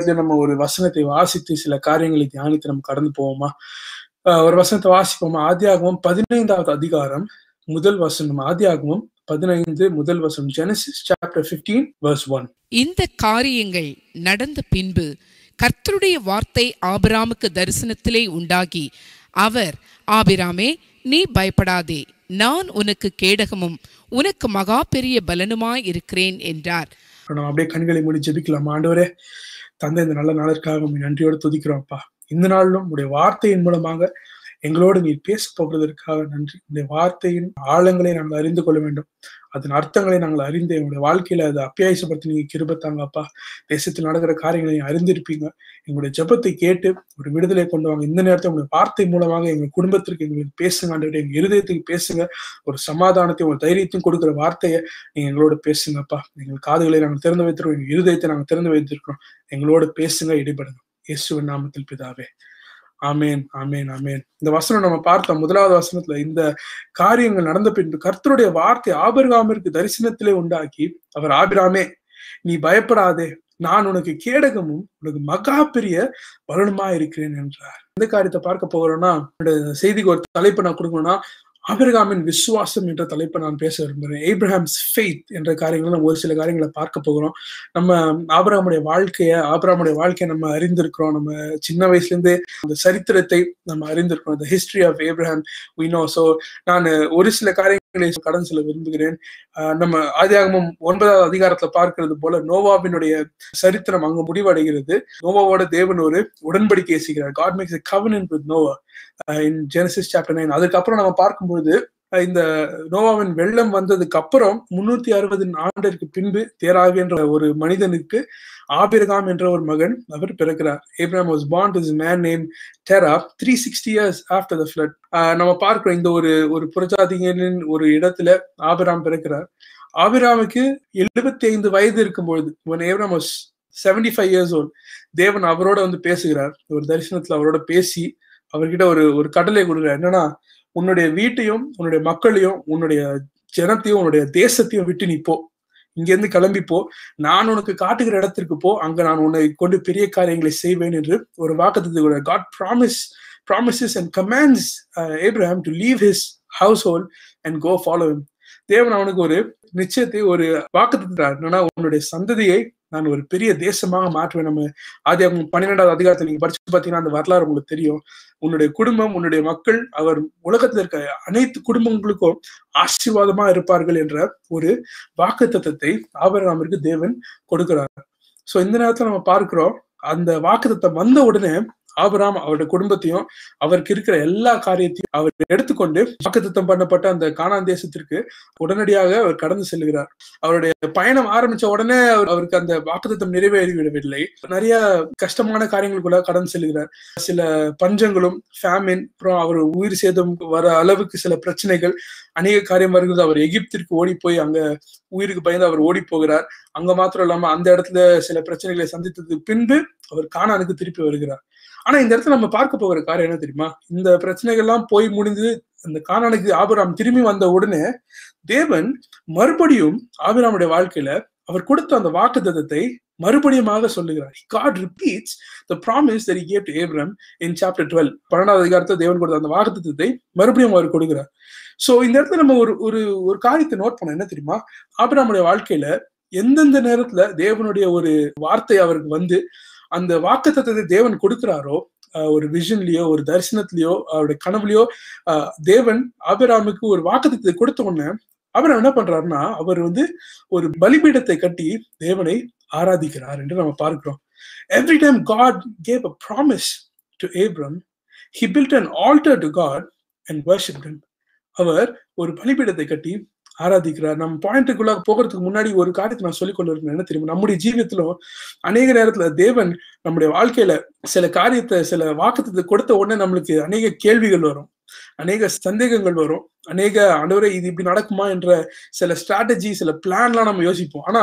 இடத்துல நம்ம ஒரு வசனத்தை வாசித்து சில காரியங்களை தியானித்து நம்ம கடந்து போவோமா ஒரு வசனத்தை வாசிப்போமா ஆதியாகவும் பதினைந்தாவது அதிகாரம் முதல் வசனம் ஆதியாகவும் பதினைந்து முதல் வசனம் Genesis chapter fifteen verse one இந்த காரியங்கள் நடந்த பின்பு கர்த்தருடைய வார்த்தை ஆபிராமுக்கு தரிசனத்திலே உண்டாகி அவர் ஆபிராமே நீ பயப்படாதே நான் உனக்கு கேடகமும் உனக்கு மகா பெரிய பலனுமாய் இருக்கிறேன் என்றார் அப்படியே கண்களை மூடி ஜெபிக்கலாம் ஆண்டவரே தந்தை இந்த நல்ல நாளிற்காக உண்மை நன்றியோடு துதிக்கிறோம்ப்பா இந்த நாளிலும் உடைய வார்த்தையின் மூலமாக எங்களோடு நீர் பேச போகிறதற்காக நன்றி உடைய வார்த்தையின் ஆழங்களை நாங்கள் அறிந்து கொள்ள வேண்டும் அதன் அர்த்தங்களை நாங்கள் அறிந்து எங்களுடைய வாழ்க்கையில அதை அப்பியாயசப்படுத்தி நீங்க கிருபத்தாங்கப்பா தேசத்தில் நடக்கிற காரியங்களை நீங்க அறிந்திருப்பீங்க எங்களுடைய ஜபத்தை கேட்டு ஒரு விடுதலை கொண்டு வாங்க இந்த நேரத்தை உங்களுடைய வார்த்தை மூலமாக எங்கள் குடும்பத்திற்கு எங்களுக்கு பேசுங்க ஆண்டு எங்க இருதயத்துக்கு பேசுங்க ஒரு சமாதானத்தை ஒரு தைரியத்தையும் கொடுக்குற வார்த்தையை நீங்க எங்களோட பேசுங்கப்பா எங்கள் காதுகளை நாங்கள் திறந்து வைத்திருக்கோம் எங்கள் இருதயத்தை நாங்கள் திறந்து வைத்திருக்கிறோம் எங்களோட பேசுங்க இடைபடுங்க இயேசுவின் நாமத்தில் பிதாவே ஆமேன் ஆமேன் ஆமேன் இந்த வசனம் நம்ம பார்த்த முதலாவது வசனத்துல இந்த காரியங்கள் நடந்த பின்பு கர்த்தருடைய வார்த்தை ஆபிரகாமிற்கு தரிசனத்திலே உண்டாக்கி அவர் ஆபிராமே நீ பயப்படாதே நான் உனக்கு கேடகமும் உனக்கு மகா பெரிய பலனுமா இருக்கிறேன் என்றார் இந்த காரியத்தை பார்க்க போகிறோம்னா செய்திக்கு ஒரு தலைப்பு நான் கொடுக்கணும்னா ஆபிரகாமின் விசுவாசம் என்ற தலைப்பை நான் பேச விரும்புகிறேன் ஏப்ரஹாம்ஸ் ஃபெய்த் என்ற காரியங்களை நம்ம ஒரு சில காரியங்களை பார்க்க போகிறோம் நம்ம ஆபிரகாமுடைய வாழ்க்கையை ஆபிரகாமுடைய வாழ்க்கையை நம்ம அறிந்திருக்கிறோம் நம்ம சின்ன வயசுலேருந்து அந்த சரித்திரத்தை நம்ம அறிந்திருக்கிறோம் அந்த history of Abraham no so நான் ஒரு சில காரியங்களை கடன் சொல்ல விரும்புகிறேன் நம்ம ஆதியாகமும் ஒன்பதாவது அதிகாரத்துல பார்க்கிறது போல நோவாவினுடைய சரித்திரம் அங்கு முடிவடைகிறது நோவாவோட தேவன் ஒரு உடன்படிக்கை செய்கிறார் காட் மேக்ஸ் கவர்னன் with Noah in Genesis chapter nine அதுக்கப்புறம் நம்ம பார்க்கும் பார்க்கும்பொழுது இந்த நோவாவின் வெள்ளம் வந்ததுக்கு அப்புறம் முன்னூத்தி அறுபது ஆண்டிற்கு பின்பு தேராக என்ற ஒரு மனிதனுக்கு ஆபிரகாம் என்ற ஒரு மகன் அவர் பிறக்கிறார் ஏப்ராம் வாஸ் பாண்ட் his man name Terah three sixty years after the flood நம்ம பார்க்கிறோம் இந்த ஒரு ஒரு புரஜாதிகளின் ஒரு இடத்துல ஆபிராம் பிறக்கிறார் ஆபிராமுக்கு எழுபத்தி ஐந்து வயது இருக்கும் பொழுது when Abram was seventy five years old தேவன் அவரோட வந்து பேசுகிறார் ஒரு தரிசனத்துல அவரோட பேசி அவர்கிட்ட ஒரு ஒரு கடலை கொடுக்குறார் என்னன்னா உன்னுடைய வீட்டையும் உன்னுடைய மக்களையும் உன்னுடைய ஜனத்தையும் உன்னுடைய தேசத்தையும் விட்டு நீ போ இங்கேருந்து கிளம்பிப்போ நான் உனக்கு காட்டுகிற இடத்திற்கு போ அங்க நான் உன்னை கொண்டு பெரிய காரியங்களை செய்வேன் என்று ஒரு வாக்குத்தத்தோட God promise promises and commands Abraham to leave his household and go follow தேவன் அவனுக்கு ஒரு நிச்சயத்தை ஒரு வாக்குத்தான் என்னன்னா உன்னுடைய சந்ததியை நான் ஒரு பெரிய தேசமாக மாற்றுவேன் நம்ம ஆதி பன்னிரெண்டாவது அதிகாரத்தை நீங்க படிச்சு பாத்தீங்கன்னா அந்த வரலாறு உங்களுக்கு தெரியும் உன்னுடைய குடும்பம் உன்னுடைய மக்கள் அவர் உலகத்துல இருக்க அனைத்து குடும்பங்களுக்கும் ஆசீர்வாதமா இருப்பார்கள் என்ற ஒரு வாக்கு தத்துவத்தை ஆபரணாமிற்கு தேவன் கொடுக்கிறார் சோ இந்த நேரத்துல நம்ம பார்க்கிறோம் அந்த வாக்கு தத்துவம் வந்த உடனே ஆபராம் அவருடைய குடும்பத்தையும் அவருக்கு இருக்கிற எல்லா காரியத்தையும் அவர் எடுத்துக்கொண்டு வாக்குத்தம் பண்ணப்பட்ட அந்த காணான் தேசத்திற்கு உடனடியாக அவர் கடந்து செல்கிறார் அவருடைய பயணம் ஆரம்பிச்ச உடனே அவருக்கு அந்த வாக்குத்தம் நிறைவேறிவிடவில்லை நிறைய கஷ்டமான காரியங்களுக்குள்ள கடந்து செல்கிறார் சில பஞ்சங்களும் ஃபேமின் அப்புறம் அவர் உயிர் சேதம் வர அளவுக்கு சில பிரச்சனைகள் அநேக காரியம் வருகிறது அவர் எகிப்திற்கு ஓடி போய் அங்க உயிருக்கு பயந்து அவர் ஓடி போகிறார் அங்க மாத்திரம் இல்லாம அந்த இடத்துல சில பிரச்சனைகளை சந்தித்தது பின்பு அவர் காணானுக்கு திருப்பி வருகிறார் ஆனா இந்த இடத்துல நம்ம பார்க்க போகிற காரியம் என்ன தெரியுமா இந்த பிரச்சனைகள்லாம் போய் முடிந்து அந்த காணானுக்கு ஆபிராம் திரும்பி வந்த உடனே தேவன் மறுபடியும் ஆபிராமுடைய வாழ்க்கையில அவர் கொடுத்த அந்த வாக்கு தத்தத்தை மறுபடியுமாக சொல்லுகிறார் God repeats the promise to Abram in chapter twelve பன்னெண்டாவது அதிகாரத்தை தேவன் கொடுத்த அந்த வாக்கு தத்தத்தை மறுபடியும் அவர் கொடுக்கிறார் சோ இந்த இடத்துல நம்ம ஒரு ஒரு ஒரு காரியத்தை நோட் பண்ண என்ன தெரியுமா ஆபிராமுடைய வாழ்க்கையில எந்தெந்த நேரத்துல தேவனுடைய ஒரு வார்த்தை அவருக்கு வந்து அந்த வாக்கு தத்துவத்தை தேவன் கொடுக்கிறாரோ ஒரு விஷன்லயோ ஒரு தரிசனத்திலயோ அவருடைய கனவுலயோ தேவன் அபிராமுக்கு ஒரு வாக்குத்தத்தை கொடுத்த உடனே அவர் என்ன பண்றாருன்னா அவர் வந்து ஒரு பலிபீடத்தை கட்டி தேவனை ஆராதிக்கிறார் என்று நம்ம பார்க்கிறோம் every time God gave a promise to Abram he built an altar to God and worship அவர் ஒரு பலிபீடத்தை கட்டி ஆராதிக்கிறார் நம்ம பாயிண்ட்டுக்குள்ள போகிறதுக்கு முன்னாடி ஒரு காரியத்தை நான் சொல்லிக் கொண்டு இருக்கேன் என்ன தெரியுமா நம்முடைய ஜீவியத்திலும் அநேக நேரத்துல தேவன் நம்முடைய வாழ்க்கையில சில காரியத்தை சில வாக்குத்தத்தை கொடுத்த உடனே நம்மளுக்கு அநேக கேள்விகள் வரும் அநேக சந்தேகங்கள் வரும் அநேக அனுவரை இது இப்படி நடக்குமா என்ற சில ஸ்ட்ராட்டஜி சில பிளான்லாம் நம்ம யோசிப்போம் ஆனா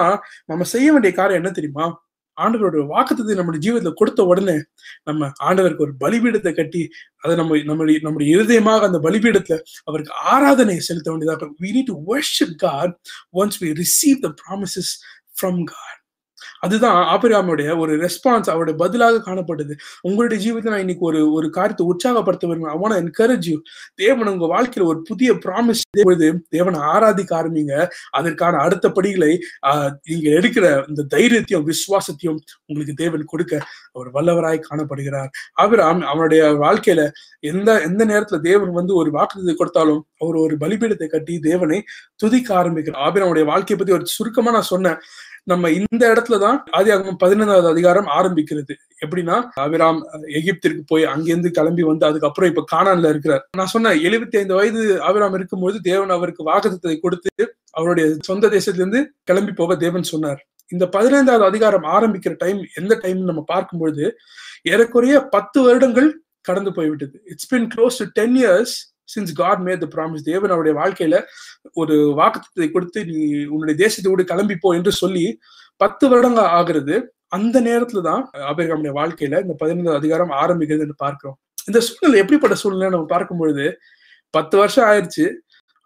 நம்ம செய்ய வேண்டிய காரியம் என்ன தெரியுமா ஆண்டவருடைய வாக்குத்தத்தை நம்முடைய ஜீவிதத்துல கொடுத்த உடனே நம்ம ஆண்டவருக்கு ஒரு பலிபீடத்தை கட்டி அதை நம்ம நம்முடைய நம்முடைய இருதயமாக அந்த பலிபீடத்துல அவருக்கு ஆராதனை செலுத்த வேண்டியதாக we need to worship God once we receive the promises from God அதுதான் ஆபிரகாமுடைய ஒரு ரெஸ்பான்ஸ் அவருடைய பதிலாக காணப்பட்டது உங்களுடைய ஜீவிதத்தை நான் இன்னைக்கு ஒரு ஒரு காரியத்தை உற்சாகப்படுத்த விரும்புகிறேன் அவனை என்கரேஜ் யூ தேவன் உங்க வாழ்க்கையில ஒரு புதிய ப்ராமிஸ் பொழுது தேவனை ஆராதிக்க ஆரம்பிங்க அதற்கான அடுத்த படிகளை நீங்க எடுக்கிற இந்த தைரியத்தையும் விசுவாசத்தையும் உங்களுக்கு தேவன் கொடுக்க அவர் வல்லவராய் காணப்படுகிறார் ஆபிராம் அவனுடைய வாழ்க்கையில எந்த எந்த நேரத்துல தேவன் வந்து ஒரு வாக்குறுதி கொடுத்தாலும் அவர் ஒரு பலிபீடத்தை கட்டி தேவனை துதிக்க ஆரம்பிக்கிறார் ஆபிராமுடைய வாழ்க்கையை பத்தி ஒரு சுருக்கமா நான் சொன்னேன் நம்ம இந்த இடத்துல தான் ஆதி ஆகமம் பதினைந்தாவது அதிகாரம் ஆரம்பிக்கிறது எப்படின்னா அபிராம் எகிப்திற்கு போய் அங்கிருந்து கிளம்பி வந்து அதுக்கப்புறம் இப்ப கானான்ல இருக்கிறார் நான் சொன்னேன் எழுபத்தி ஐந்து வயது அபிராம் இருக்கும்போது தேவன் அவருக்கு வாகத்தத்தை கொடுத்து அவருடைய சொந்த தேசத்திலிருந்து கிளம்பி போக தேவன் சொன்னார் இந்த பதினைந்தாவது அதிகாரம் ஆரம்பிக்கிற டைம் எந்த டைம் நம்ம பார்க்கும்பொழுது ஏறக்குறைய பத்து வருடங்கள் கடந்து போய்விட்டது it's been close to ten years since God made the promise தேவன் அவருடைய வாழ்க்கையில ஒரு வாக்குத்தத்தை கொடுத்து நீ உன்னுடைய தேசத்தை விட கிளம்பிப்போ என்று சொல்லி பத்து வருடங்கள் ஆகிறது அந்த நேரத்துல தான் அபிரகாமுடைய வாழ்க்கையில இந்த பதினைந்து அதிகாரம் ஆரம்பிக்கிறது என்று பார்க்கிறோம் இந்த சூழ்நிலை எப்படிப்பட்ட சூழ்நிலை நம்ம பார்க்கும் பொழுது பத்து வருஷம் ஆயிடுச்சு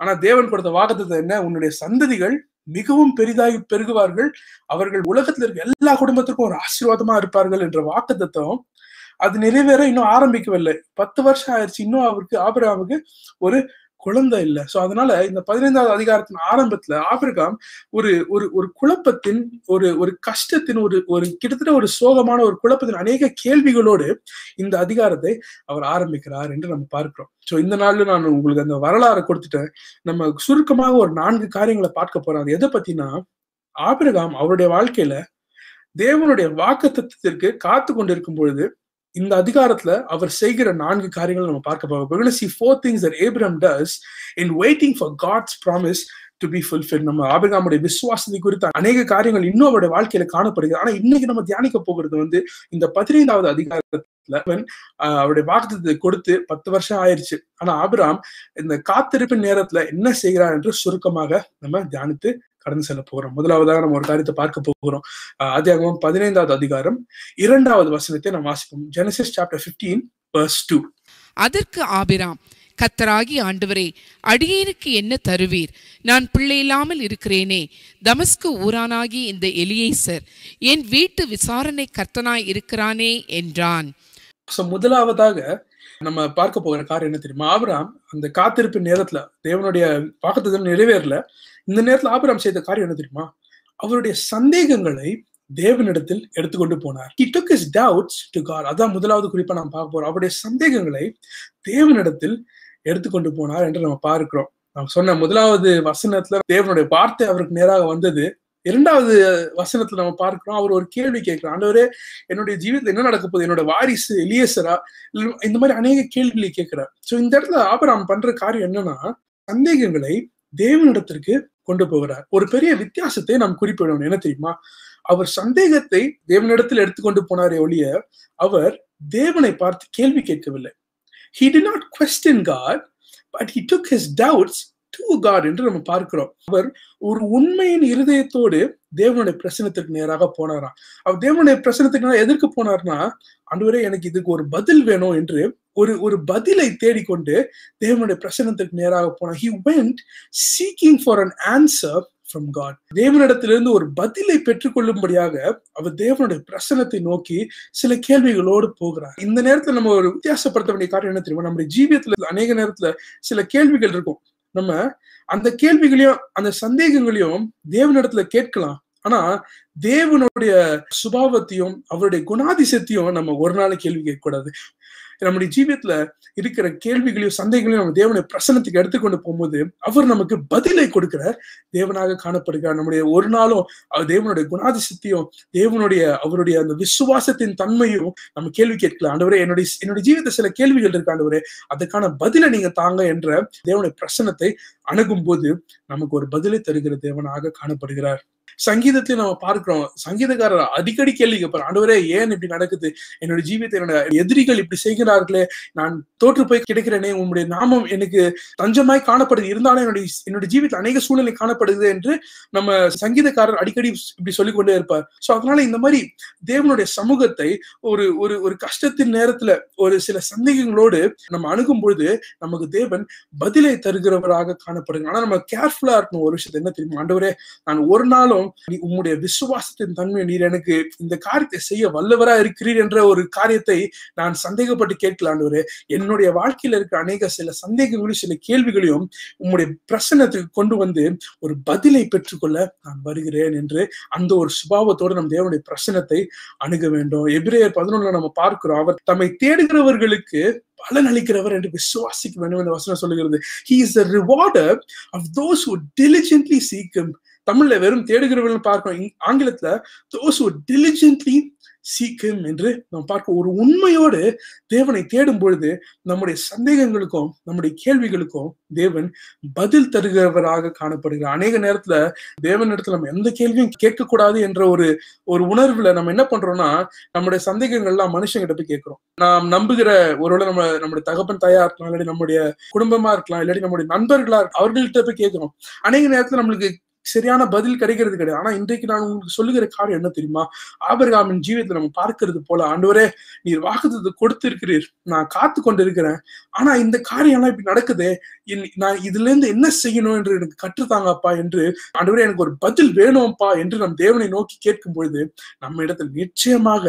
ஆனா தேவன் கொடுத்த வாக்குத்தத்தை என்ன உன்னுடைய சந்ததிகள் மிகவும் பெரிதாகி பெருகுவார்கள் அவர்கள் உலகத்தில் இருக்க எல்லா குடும்பத்திற்கும் ஒரு ஆசீர்வாதமா இருப்பார்கள் என்ற தத்துவம் அது நிறைவேற இன்னும் ஆரம்பிக்கவில்லை பத்து வருஷம் ஆயிடுச்சு இன்னும் அவருக்கு ஆபிரகாமுக்கு ஒரு குழந்தை இல்லை ஸோ அதனால இந்த பதினைந்தாவது அதிகாரத்தின் ஆரம்பத்துல ஆபிரகாம் ஒரு ஒரு ஒரு குழப்பத்தின் ஒரு ஒரு கஷ்டத்தின் ஒரு ஒரு கிட்டத்தட்ட ஒரு சோகமான ஒரு குழப்பத்தின் அநேக கேள்விகளோடு இந்த அதிகாரத்தை அவர் ஆரம்பிக்கிறார் என்று நம்ம பார்க்கிறோம் ஸோ இந்த நாள்ல நான் உங்களுக்கு அந்த வரலாறு கொடுத்துட்டேன் நம்ம சுருக்கமாக ஒரு நான்கு காரியங்களை பார்க்க போறோம் அது எதை பத்தினா ஆபிரகாம் அவருடைய வாழ்க்கையில தேவனுடைய வாக்கு தத்துவத்திற்கு காத்து கொண்டிருக்கும் பொழுது இந்த அதிகாரத்துல அவர் செய்கிற நான்கு காரியங்களை நம்ம பார்க்க போகிறோம் see four things that Abram does in waiting for God's promise to be fulfil நம்ம ஆபிரகாமுடைய விசுவாசத்தை குறித்த அநேக காரியங்கள் இன்னும் அவருடைய வாழ்க்கையில காணப்படுகிறது ஆனா இன்னைக்கு நம்ம தியானிக்க போகிறது வந்து இந்த பதினைந்தாவது அதிகாரத்துல அவருடைய வாக்குத்தத்தை கொடுத்து பத்து வருஷம் ஆயிடுச்சு ஆனா ஆபிராம் இந்த காத்திருப்பின் நேரத்துல என்ன செய்கிறார் என்று சுருக்கமாக நம்ம தியானித்து கடந்து செல்ல போகிறோம் முதலாவதாக நம்ம ஒரு காரியத்தை பார்க்க போகிறோம் அதிகாரம் பதினைந்தாவது அதிகாரம் இரண்டாவது வசனத்தை நாம் வாசிப்போம் ஜெனசிஸ் சாப்டர் பிப்டீன் டூ அதற்கு ஆபிராம் கத்தராகி ஆண்டவரே அடியேனுக்கு என்ன தருவீர் நான் பிள்ளை இல்லாமல் இருக்கிறேனே தமஸ்கு ஊரானாகி இந்த எலியைசர் என் வீட்டு விசாரணை கர்த்தனாய் இருக்கிறானே என்றான் ஸோ முதலாவதாக நம்ம பார்க்க போகிற காரியம் என்ன தெரியுமா ஆபராம் அந்த காத்திருப்பு நேரத்துல தேவனுடைய வாக்குத்தம் நிறைவேறல இந்த நேரத்தில் ஆபிராம் செய்த காரியம் என்ன தெரியுமா அவருடைய சந்தேகங்களை தேவனிடத்தில் எடுத்துக்கொண்டு போனார் he took his doubts to God அதான் முதலாவது குறிப்பா நாம் பார்க்க போறோம் அவருடைய சந்தேகங்களை தேவனிடத்தில் எடுத்துக்கொண்டு போனார் என்று நம்ம பார்க்கிறோம் நான் சொன்ன முதலாவது வசனத்துல தேவனுடைய வார்த்தை அவருக்கு நேராக வந்தது இரண்டாவது வசனத்துல நம்ம பார்க்கிறோம் அவர் ஒரு கேள்வி கேட்கிறோம் ஆண்டவரே என்னுடைய ஜீவிதத்தில் என்ன நடக்க போகுது என்னோட வாரிசு எலியசரா இந்த மாதிரி அநேக கேள்விகளை கேட்கிறார் ஸோ இந்த இடத்துல ஆபராம் பண்ற காரியம் என்னன்னா சந்தேகங்களை தேவனிடத்திற்கு கொண்டு போகிறார் ஒரு பெரிய வித்தியாசத்தை நாம் குறிப்பிடணும் என்ன தெரியுமா அவர் சந்தேகத்தை தேவனிடத்தில் எடுத்துக்கொண்டு போனார் ஒழிய அவர் தேவனை பார்த்து கேள்வி கேட்கவில்லை he did not question God but he took his doubts to God என்று நம்ம பார்க்கிறோம் அவர் ஒரு உண்மையின் இருதயத்தோடு தேவனுடைய பிரசனத்துக்கு நேராக போனாராம் அவர் தேவனுடைய பிரசனத்துக்கு எதற்கு போனார்னா அன்றுவரே எனக்கு இதுக்கு ஒரு பதில் வேணும் என்று ஒரு ஒரு பதிலை தேடிக்கொண்டு தேவனுடைய பிரசனத்திற்கு நேராக போனான் he went seeking for an answer from God தேவனிடத்திலிருந்து ஒரு பதிலை பெற்றுக்கொள்ளும்படியாக அவர் தேவனுடைய பிரசனத்தை நோக்கி சில கேள்விகளோடு போகிறார் இந்த நேரத்துல நம்ம ஒரு வித்தியாசப்படுத்த வேண்டிய காரணம் என்ன தெரியுமா நம்முடைய ஜீவியத்துல அநேக நேரத்துல சில கேள்விகள் இருக்கும் நம்ம அந்த கேள்விகளையும் அந்த சந்தேகங்களையும் தேவனிடத்துல கேட்கலாம் ஆனா தேவனுடைய சுபாவத்தையும் அவருடைய குணாதிசத்தையும் நம்ம ஒரு நாள் கேள்வி கேட்கக்கூடாது நம்முடைய ஜீவியத்துல இருக்கிற கேள்விகளையும் சந்தேகங்களையும் நம்ம தேவனை பிரசனத்துக்கு எடுத்துக்கொண்டு போகும்போது அவர் நமக்கு பதிலை கொடுக்கிற தேவனாக காணப்படுகிறார் நம்முடைய ஒரு நாளும் தேவனுடைய குணாதிசக்தியும் தேவனுடைய அவருடைய அந்த விசுவாசத்தின் தன்மையும் நம்ம கேள்வி கேட்கலாம் ஆண்டவரே என்னுடைய என்னுடைய ஜீவித்த சில கேள்விகள் இருக்காண்டவரே ஆண்டவரே அதுக்கான பதிலை நீங்க தாங்க என்ற தேவனுடைய பிரசனத்தை அணுகும் போது நமக்கு ஒரு பதிலை தருகிற தேவனாக காணப்படுகிறார் சங்கீதத்தை நம்ம பார்க்கிறோம் சங்கீதக்காரர் அடிக்கடி கேள்வி கேட்பார் ஆண்டவரே ஏன் இப்படி நடக்குது என்னோட ஜீவியத்தை என்னோட எதிரிகள் இப்படி செய்கிறார்களே நான் தோற்று போய் கிடைக்கிறேனே உங்களுடைய நாமம் எனக்கு தஞ்சமாய் காணப்படுது இருந்தாலும் என்னுடைய என்னோட ஜீவியத்தில் அநேக சூழ்நிலை காணப்படுது என்று நம்ம சங்கீதக்காரர் அடிக்கடி இப்படி சொல்லிக்கொண்டே இருப்பார் ஸோ அதனால இந்த மாதிரி தேவனுடைய சமூகத்தை ஒரு ஒரு ஒரு கஷ்டத்தின் நேரத்துல ஒரு சில சந்தேகங்களோடு நம்ம அணுகும் பொழுது நமக்கு தேவன் பதிலை தருகிறவராக காணப்படுது ஆனா நம்ம கேர்ஃபுல்லா இருக்கணும் ஒரு விஷயத்தை என்ன தெரியுமா ஆண்டவரே நான் ஒரு நாள் இருந்தாலும் உம்முடைய விசுவாசத்தின் தன்மை நீர் எனக்கு இந்த காரியத்தை செய்ய வல்லவரா இருக்கிறீர் என்ற ஒரு காரியத்தை நான் சந்தேகப்பட்டு கேட்கலான்னு என்னுடைய வாழ்க்கையில இருக்கிற அநேக சில சந்தேகங்களையும் சில கேள்விகளையும் உம்முடைய பிரசனத்துக்கு கொண்டு வந்து ஒரு பதிலை பெற்றுக்கொள்ள நான் வருகிறேன் என்று அந்த ஒரு சுபாவத்தோடு நம் தேவனுடைய பிரசனத்தை அணுக வேண்டும் எபிரேயர் பதினொன்னு நம்ம பார்க்கிறோம் அவர் தம்மை தேடுகிறவர்களுக்கு பலன் அளிக்கிறவர் என்று விசுவாசிக்க வேண்டும் என்று வசனம் சொல்லுகிறது he is rewarder of those who diligently தமிழ்ல வெறும் தேடுகிறவர்கள் பார்க்கணும் ஆங்கிலத்துல தோஸ் டெலிஜென்ட்லி சீக்கம் என்று நாம் பார்க்க ஒரு உண்மையோடு தேவனை தேடும் பொழுது நம்முடைய சந்தேகங்களுக்கும் நம்முடைய கேள்விகளுக்கும் தேவன் பதில் தருகிறவராக காணப்படுகிறார் அநேக நேரத்துல தேவன் இடத்துல நம்ம எந்த கேள்வியும் கேட்கக்கூடாது என்ற ஒரு ஒரு உணர்வுல நம்ம என்ன பண்றோம்னா நம்முடைய சந்தேகங்கள்லாம் மனுஷங்கிட்ட போய் கேட்கிறோம் நாம் நம்புகிற ஒருவேளை நம்ம நம்முடைய தகப்பன் தாயா இருக்கலாம் இல்லாட்டி நம்முடைய குடும்பமா இருக்கலாம் இல்லாட்டி நம்முடைய நண்பர்களா அவர்கள்ட்ட போய் கேட்கிறோம் அநேக நேரத்துல நம்மளுக்கு சரியான பதில் கிடைக்கிறது கிடையாது ஆனா இன்றைக்கு நான் உங்களுக்கு சொல்லுகிற காரியம் என்ன தெரியுமா ஆபிரகாமின் ஜீவியத்தை நம்ம பார்க்கறது போல ஆண்டவரே நீர் வாக்குத்தத்தை கொடுத்திருக்கிறீர் நான் காத்து கொண்டிருக்கிறேன் ஆனா இந்த காரியம் எல்லாம் இப்படி நடக்குது நான் இதுல இருந்து என்ன செய்யணும் என்று எனக்கு கற்றுத்தாங்கப்பா என்று ஆண்டவரே எனக்கு ஒரு பதில் வேணும்ப்பா என்று நம் தேவனை நோக்கி கேட்கும் பொழுது நம்ம இடத்துல நிச்சயமாக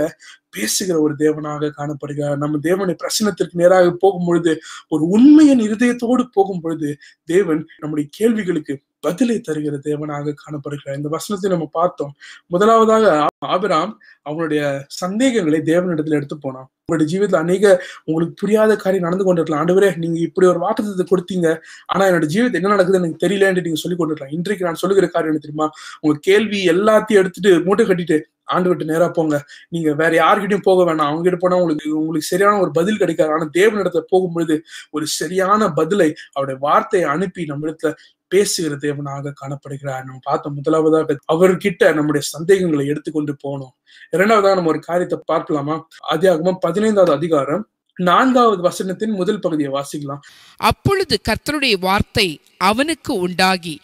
பேசுகிற ஒரு தேவனாக காணப்படுகிறார் நம்ம தேவனை பிரசனத்திற்கு நேராக போகும் பொழுது ஒரு உண்மையின் இருதயத்தோடு போகும் பொழுது தேவன் நம்முடைய கேள்விகளுக்கு பதிலை தருகிற தேவனாக காணப்படுகிறார் இந்த வசனத்தை நம்ம பார்த்தோம் முதலாவதாக ஆபிராம் அவனுடைய சந்தேகங்களை தேவனிடத்துல எடுத்து போனான் உங்களுடைய ஜீவிதத்துல அநேக உங்களுக்கு புரியாத காரியம் நடந்து கொண்டிருக்கலாம் ஆண்டவரே நீங்க இப்படி ஒரு வாக்குத்தத்தை கொடுத்தீங்க ஆனா என்னோட ஜீவிதம் என்ன நடக்குது எனக்கு தெரியலன்ட்டு நீங்க சொல்லி கொண்டிருக்கலாம் இன்றைக்கு நான் சொல்லுகிற காரியம் என்ன தெரியுமா உங்க கேள்வி எல்லாத்தையும் எடுத்துட்டு மூட்டை கட்டிட்டு ஆண்டு விட்டு நேரா போங்க நீங்க வேற யார்கிட்டயும் போக வேணாம் அவங்க கிட்ட போனா உங்களுக்கு உங்களுக்கு சரியான ஒரு பதில் கிடைக்காது ஆனா தேவனிடத்துல போகும்பொழுது ஒரு சரியான பதிலை அவருடைய வார்த்தையை அனுப்பி நம்மிடத்துல பேசுகிற தேவனாக காணப்படுகிறார் நம்ம பார்த்த முதலாவதாக அவர்கிட்ட நம்முடைய சந்தேகங்களை எடுத்துக்கொண்டு போனோம் இரண்டாவதாக நம்ம ஒரு காரியத்தை பார்க்கலாமா அதிகமா பதினைந்தாவது அதிகாரம் நான்காவது வசனத்தின் முதல் பகுதியை வாசிக்கலாம் அப்பொழுது கர்த்தருடைய வார்த்தை அவனுக்கு உண்டாகி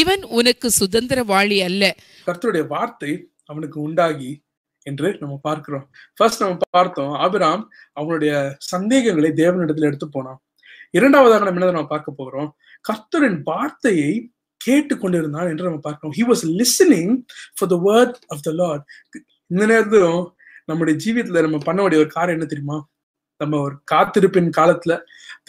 இவன் உனக்கு சுதந்திர வாழி அல்ல கர்த்தருடைய வார்த்தை அவனுக்கு உண்டாகி என்று நம்ம பார்க்கிறோம் ஃபர்ஸ்ட் நம்ம பார்த்தோம் ஆபிராம் அவனுடைய சந்தேகங்களை தேவனிடத்துல எடுத்து போனான் இரண்டாவதாக நம்ம என்ன நம்ம பார்க்க போகிறோம் கர்த்தரின் வார்த்தையை கேட்டு கொண்டிருந்தான் என்று நம்ம பார்க்கிறோம் he was listening for the word of the Lord இந்த நேரத்திலும் நம்முடைய ஜீவியத்துல நம்ம பண்ண வேண்டிய ஒரு காரியம் என்ன தெரியுமா நம்ம ஒரு காத்திருப்பின் காலத்துல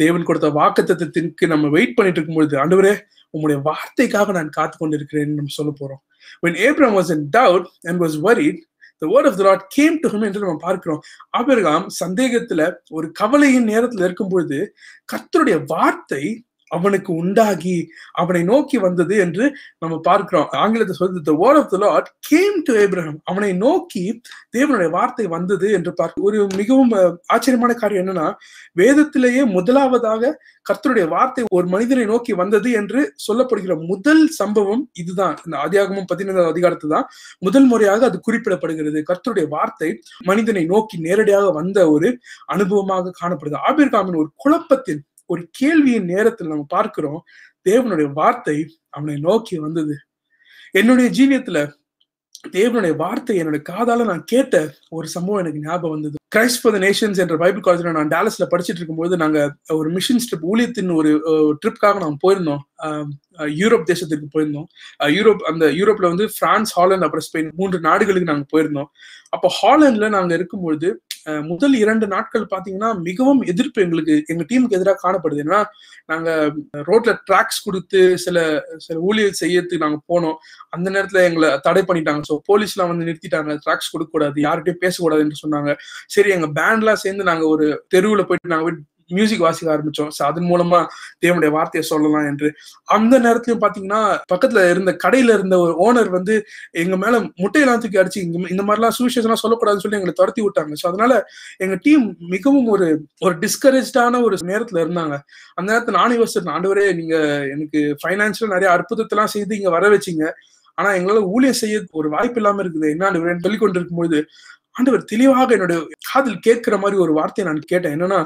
தேவன் கொடுத்த வாக்கு நம்ம வெயிட் பண்ணிட்டு இருக்கும்பொழுது ஆண்டவரே உங்களுடைய வார்த்தைக்காக நான் காத்து கொண்டிருக்கிறேன் நம்ம சொல்ல போறோம் when Abram was in doubt and was worried the word of the Lord came to him என்று நம்ம பார்க்கிறோம் அபிரகாம் சந்தேகத்துல ஒரு கவலையின் நேரத்துல இருக்கும்போது கத்தருடைய வார்த்தை அவனுக்கு உண்டாகி அவனை நோக்கி வந்தது என்று நம்ம பார்க்கிறோம் ஆங்கிலத்தை சொல்லி the word of the came to Abraham அவனை நோக்கி தேவனுடைய வார்த்தை வந்தது என்று பார்க்க ஒரு மிகவும் ஆச்சரியமான காரியம் என்னன்னா வேதத்திலேயே முதலாவதாக கர்த்தருடைய வார்த்தை ஒரு மனிதனை நோக்கி வந்தது என்று சொல்லப்படுகிற முதல் சம்பவம் இதுதான் இந்த அதிகாகமும் பதினைந்தாவது அதிகாரத்து தான் முதல் முறையாக அது குறிப்பிடப்படுகிறது கர்த்தருடைய வார்த்தை மனிதனை நோக்கி நேரடியாக வந்த ஒரு அனுபவமாக காணப்படுது ஆபிர்காமின் ஒரு குழப்பத்தின் ஒரு கேள்வியின் நேரத்தில் நம்ம பார்க்கிறோம் தேவனுடைய வார்த்தை அவனை நோக்கி வந்தது என்னுடைய ஜீவியத்துல தேவனுடைய வார்த்தை என்னுடைய காதால நான் கேட்ட ஒரு சம்பவம் எனக்கு ஞாபகம் வந்தது கிரைஸ்ட் ஃபார் நேஷன்ஸ் என்ற பைபிள் காலேஜ்ல நான் டேலஸ்ல படிச்சுட்டு இருக்கும்போது நாங்க ஒரு மிஷன் ட்ரிப் ஊழியத்தின் ஒரு ட்ரிப்காக நாங்கள் போயிருந்தோம் யூரோப் தேசத்துக்கு போயிருந்தோம் யூரோப் அந்த யூரோப்ல வந்து பிரான்ஸ் ஹாலண்ட் அப்புறம் ஸ்பெயின் மூன்று நாடுகளுக்கு நாங்கள் போயிருந்தோம் அப்போ ஹாலண்ட்ல நாங்க இருக்கும்பொழுது முதல் இரண்டு நாட்கள் பாத்தீங்கன்னா மிகவும் எதிர்ப்பு எங்களுக்கு எங்க டீமுக்கு எதிராக காணப்படுது ஏன்னா நாங்க ரோட்ல டிராக்ஸ் கொடுத்து சில சில ஊழியர் செய்யறதுக்கு நாங்க போனோம் அந்த நேரத்துல எங்களை தடை பண்ணிட்டாங்க ஸோ போலீஸ்லாம் வந்து நிறுத்திட்டாங்க டிராக்ஸ் கொடுக்க கூடாது யார்கிட்டயும் பேசக்கூடாதுன்னு சொன்னாங்க சரி எங்க எல்லாம் சேர்ந்து நாங்க ஒரு தெருவுல போயிட்டு நாங்க மியூசிக் வாசிக்க ஆரம்பிச்சோம் சோ அதன் மூலமா தேவனுடைய வார்த்தையை சொல்லலாம் என்று அந்த நேரத்துலயும் பாத்தீங்கன்னா பக்கத்துல இருந்த கடையில இருந்த ஒரு ஓனர் வந்து எங்க மேல முட்டையெல்லாம் தூக்கி அடிச்சு இந்த மாதிரிலாம் சுவிசேஷம்லாம் சொல்லக்கூடாதுன்னு சொல்லி எங்களை துரத்தி விட்டாங்க சோ அதனால எங்க டீம் மிகவும் ஒரு ஒரு டிஸ்கரேஜ்டான ஒரு நேரத்துல இருந்தாங்க அந்த நேரத்துல நானும் யோசிச்சிருந்தேன் ஆண்டவரே நீங்க எனக்கு பைனான்சியலா நிறைய அற்புதத்தெல்லாம் செய்து இங்க வர வச்சிங்க ஆனா எங்களால ஊழியர் செய்ய ஒரு வாய்ப்பு இல்லாம இருக்குது என்ன சொல்லி கொண்டிருக்கும் பொழுது ஆண்டவர் தெளிவாக என்னுடைய காதில் கேட்கிற மாதிரி ஒரு வார்த்தையை நான் கேட்டேன் என்னன்னா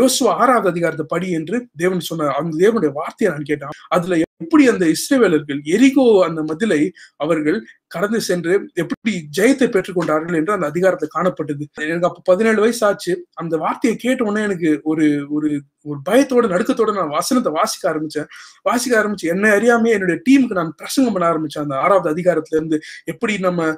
யோசுவா ஆறாவது அதிகாரத்தை படி என்று தேவன் சொன்ன அந்த தேவனுடைய வார்த்தையை நான் கேட்டான் அதுல எப்படி அந்த இஸ்ரேவேலர்கள் எரிகோ அந்த மதிலை அவர்கள் கடந்து சென்று எப்படி ஜெயத்தை பெற்றுக்கொண்டார்கள் என்று அந்த அதிகாரத்தை காணப்பட்டது எனக்கு அப்ப பதினேழு வயசு ஆச்சு அந்த வார்த்தையை கேட்ட உடனே எனக்கு ஒரு ஒரு ஒரு பயத்தோட நடுக்கத்தோட நான் வசனத்தை வாசிக்க ஆரம்பிச்சேன் வாசிக்க ஆரம்பிச்சு என்ன அறியாமே என்னுடைய டீமுக்கு நான் பிரசங்கம் பண்ண ஆரம்பிச்சேன் அந்த ஆறாவது அதிகாரத்துல இருந்து எப்படி நம்ம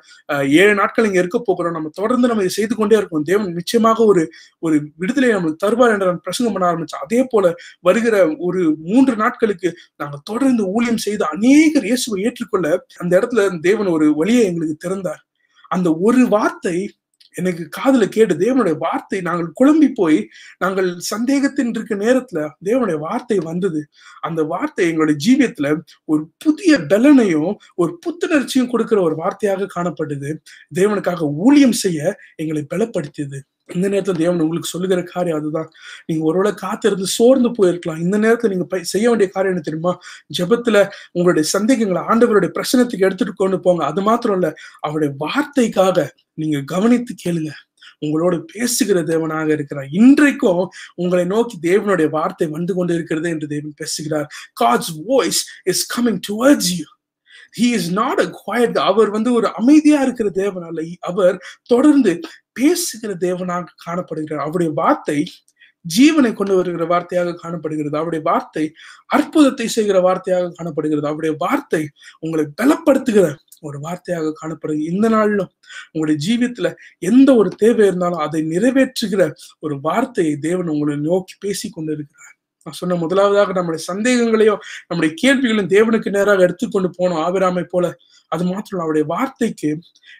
ஏழு நாட்கள் இங்க இருக்க போகிறோம் நம்ம தொடர்ந்து நம்ம இதை செய்து கொண்டே இருக்கோம் தேவன் நிச்சயமாக ஒரு ஒரு விடுதலை நம்மளுக்கு தருவார் என்று நான் பிரசங்கம் பண்ண ஆரம்பிச்சேன் அதே போல வருகிற ஒரு மூன்று நாட்களுக்கு நாங்க தொடர்ந்து அவர்கள் இந்த ஊழியம் செய்த அநேகர் இயேசுவை ஏற்றுக்கொள்ள அந்த இடத்துல தேவன் ஒரு வழியை எங்களுக்கு திறந்தார் அந்த ஒரு வார்த்தை எனக்கு காதல கேட்டு தேவனுடைய வார்த்தை நாங்கள் குழம்பி போய் நாங்கள் சந்தேகத்தின் இருக்க நேரத்துல தேவனுடைய வார்த்தை வந்தது அந்த வார்த்தை எங்களுடைய ஜீவியத்துல ஒரு புதிய பலனையும் ஒரு புத்துணர்ச்சியும் கொடுக்கிற ஒரு வார்த்தையாக காணப்பட்டது தேவனுக்காக ஊழியம் செய்ய எங்களை பலப்படுத்தியது இந்த நேரத்துல தேவன் உங்களுக்கு சொல்லுகிற காரியம் அதுதான் நீங்க ஒருவேளை காத்திருந்து சோர்ந்து போயிருக்கலாம் இந்த நேரத்துல நீங்க செய்ய வேண்டிய காரியம் என்ன தெரியுமா ஜபத்துல உங்களுடைய சந்தேகங்களை ஆண்டவருடைய பிரச்சனத்துக்கு எடுத்துட்டு கொண்டு போங்க அது மாத்திரம் இல்ல அவருடைய வார்த்தைக்காக நீங்க கவனித்து கேளுங்க உங்களோடு பேசுகிற தேவனாக இருக்கிறார் இன்றைக்கும் உங்களை நோக்கி தேவனுடைய வார்த்தை வந்து கொண்டு இருக்கிறது என்று தேவன் பேசுகிறார் God's voice is coming towards you he is not a quiet அவர் வந்து ஒரு அமைதியா இருக்கிற தேவன் அல்ல அவர் தொடர்ந்து பேசுகிற தேவனாக காணப்படுகிறார் அவருடைய வார்த்தை ஜீவனை கொண்டு வருகிற வார்த்தையாக காணப்படுகிறது அவருடைய வார்த்தை அற்புதத்தை செய்கிற வார்த்தையாக காணப்படுகிறது அவருடைய வார்த்தை உங்களை பலப்படுத்துகிற ஒரு வார்த்தையாக காணப்படுகிறது இந்த நாளிலும் உங்களுடைய ஜீவியத்துல எந்த ஒரு தேவை இருந்தாலும் அதை நிறைவேற்றுகிற ஒரு வார்த்தையை தேவன் உங்களை நோக்கி பேசி கொண்டிருக்கிறார் நான் சொன்ன முதலாவதாக நம்முடைய சந்தேகங்களையும் நம்முடைய கேள்விகளையும் தேவனுக்கு நேராக எடுத்துக்கொண்டு போனோம் ஆவிராமை போல அது மாத்திரம் அவருடைய வார்த்தைக்கு